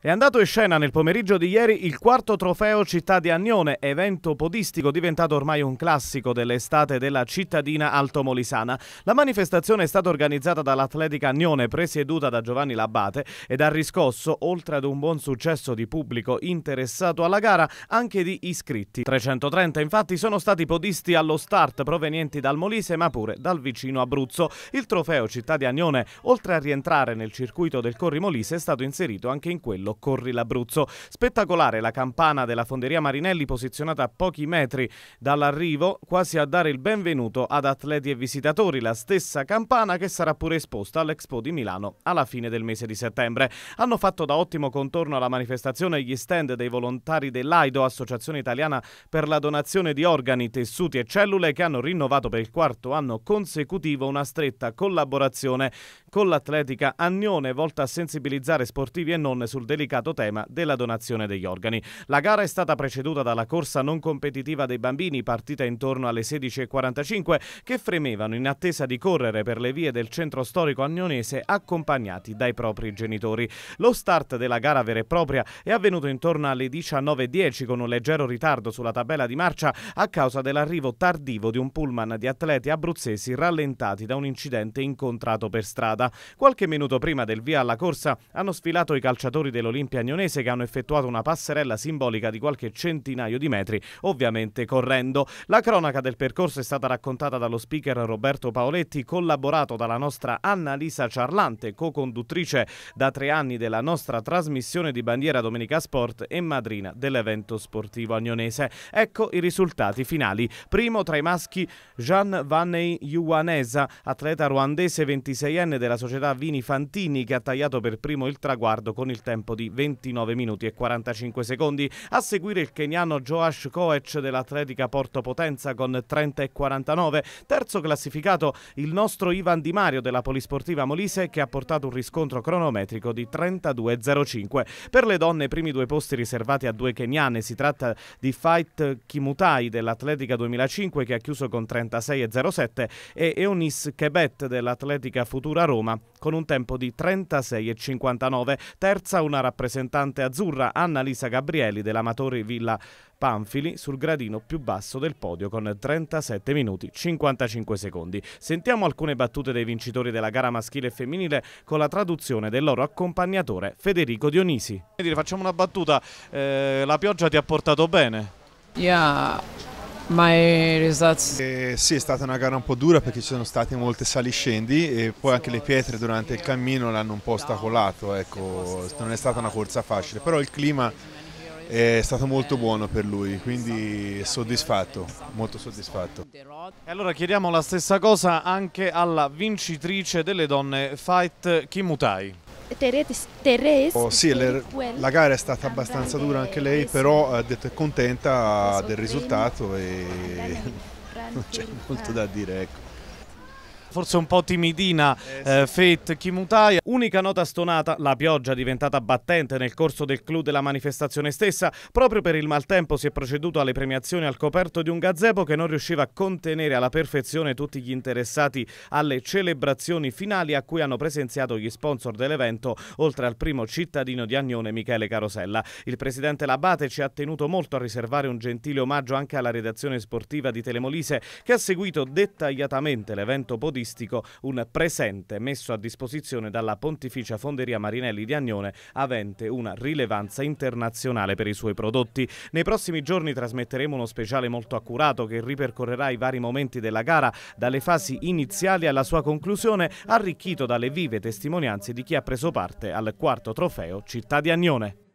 È andato in scena nel pomeriggio di ieri il quarto trofeo Città di Agnone, evento podistico diventato ormai un classico dell'estate della cittadina altomolisana. La manifestazione è stata organizzata dall'Atletica Agnone, presieduta da Giovanni Labbate, ed ha riscosso, oltre ad un buon successo di pubblico interessato alla gara, anche di iscritti. 330 infatti sono stati podisti allo start provenienti dal Molise ma pure dal vicino Abruzzo. Il trofeo Città di Agnone, oltre a rientrare nel circuito del Corri Molise, è stato inserito anche in quello Marinello, Corri l'Abruzzo. Spettacolare la campana della fonderia Marinelli posizionata a pochi metri dall'arrivo, quasi a dare il benvenuto ad atleti e visitatori, la stessa campana che sarà pure esposta all'Expo di Milano alla fine del mese di settembre. Hanno fatto da ottimo contorno alla manifestazione gli stand dei volontari dell'AIDO, Associazione Italiana per la donazione di organi, tessuti e cellule che hanno rinnovato per il quarto anno consecutivo una stretta collaborazione con l'atletica Agnone volta a sensibilizzare sportivi e non sul delitto delicato tema della donazione degli organi. La gara è stata preceduta dalla corsa non competitiva dei bambini partita intorno alle 16.45 che fremevano in attesa di correre per le vie del centro storico agnonese accompagnati dai propri genitori. Lo start della gara vera e propria è avvenuto intorno alle 19.10 con un leggero ritardo sulla tabella di marcia a causa dell'arrivo tardivo di un pullman di atleti abruzzesi rallentati da un incidente incontrato per strada. Qualche minuto prima del via alla corsa hanno sfilato i calciatori dello dell'Olimpia Agnonese che hanno effettuato una passerella simbolica di qualche centinaio di metri, ovviamente correndo. La cronaca del percorso è stata raccontata dallo speaker Roberto Paoletti, collaborato dalla nostra Annalisa Ciarlante, co-conduttrice da tre anni della nostra trasmissione di bandiera Domenica Sport e madrina dell'evento sportivo agnonese. Ecco i risultati finali. Primo tra i maschi Jean Vanney Iuanesa, atleta ruandese 26enne della società Vini Fantini che ha tagliato per primo il traguardo con il tempo di di 29 minuti e 45 secondi. A seguire il keniano Joash Koech dell'Atletica Porto Potenza con 30 e 49. Terzo classificato il nostro Ivan Di Mario della Polisportiva Molise che ha portato un riscontro cronometrico di 32,05. Per le donne i primi due posti riservati a due keniane. Si tratta di Fight Kimutai dell'Atletica 2005 che ha chiuso con 36,07 e Eunice Kebet dell'Atletica Futura Roma con un tempo di 36,59. Terza una rappresentante azzurra Annalisa Gabrieli dell'Amatori Villa Panfili sul gradino più basso del podio con 37 minuti 55 secondi. Sentiamo alcune battute dei vincitori della gara maschile e femminile con la traduzione del loro accompagnatore Federico Dionisi. Facciamo una battuta, eh, la pioggia ti ha portato bene? Yeah, ma è Eh, sì, è stata una gara un po' dura perché ci sono state molte saliscendi e poi anche le pietre durante il cammino l'hanno un po' ostacolato, ecco, non è stata una corsa facile, però il clima è stato molto buono per lui, quindi soddisfatto, molto soddisfatto. E allora chiediamo la stessa cosa anche alla vincitrice delle donne Fight Kimutai. Teres, oh, sì, le, la gara è stata abbastanza dura anche lei, però ha detto è contenta del risultato e non c'è molto da dire. Ecco forse un po' timidina eh, eh Fate Kimutai. Unica nota stonata, la pioggia diventata battente nel corso del clou della manifestazione stessa. Proprio per il maltempo si è proceduto alle premiazioni al coperto di un gazebo che non riusciva a contenere alla perfezione tutti gli interessati alle celebrazioni finali a cui hanno presenziato gli sponsor dell'evento, oltre al primo cittadino di Agnone Michele Carosella. Il presidente Labate ci ha tenuto molto a riservare un gentile omaggio anche alla redazione sportiva di Telemolise che ha seguito dettagliatamente l'evento podiatico turistico un presente messo a disposizione dalla Pontificia Fonderia Marinelli di Agnone avente una rilevanza internazionale per i suoi prodotti. Nei prossimi giorni trasmetteremo uno speciale molto accurato che ripercorrerà i vari momenti della gara dalle fasi iniziali alla sua conclusione arricchito dalle vive testimonianze di chi ha preso parte al quarto trofeo Città di Agnone.